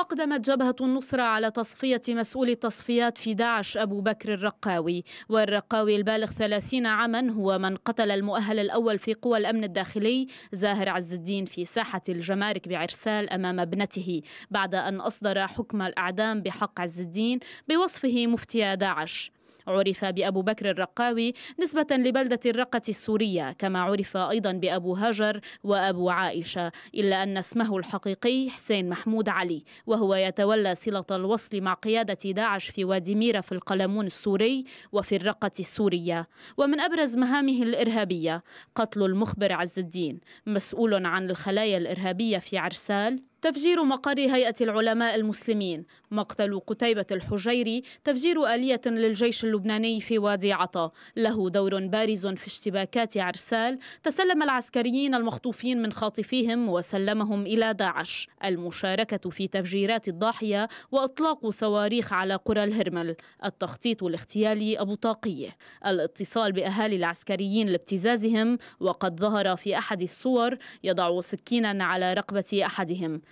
أقدمت جبهة النصرة على تصفية مسؤول التصفيات في داعش أبو بكر الرقاوي والرقاوي البالغ 30 عاما هو من قتل المؤهل الأول في قوى الأمن الداخلي زاهر عز الدين في ساحة الجمارك بعرسال أمام ابنته بعد أن أصدر حكم الأعدام بحق عز الدين بوصفه مفتي داعش عرف بأبو بكر الرقاوي نسبة لبلدة الرقة السورية كما عرف أيضا بأبو هاجر وأبو عائشة إلا أن اسمه الحقيقي حسين محمود علي وهو يتولى صلة الوصل مع قيادة داعش في وادي ميرا في القلمون السوري وفي الرقة السورية ومن أبرز مهامه الإرهابية قتل المخبر عز الدين مسؤول عن الخلايا الإرهابية في عرسال تفجير مقر هيئة العلماء المسلمين مقتل قتيبة الحجيري تفجير آلية للجيش اللبناني في وادي عطا له دور بارز في اشتباكات عرسال تسلم العسكريين المخطوفين من خاطفيهم وسلمهم إلى داعش المشاركة في تفجيرات الضاحية وإطلاق صواريخ على قرى الهرمل التخطيط الاغتيالي أبو طاقية الاتصال بأهالي العسكريين لابتزازهم وقد ظهر في أحد الصور يضع سكينا على رقبة أحدهم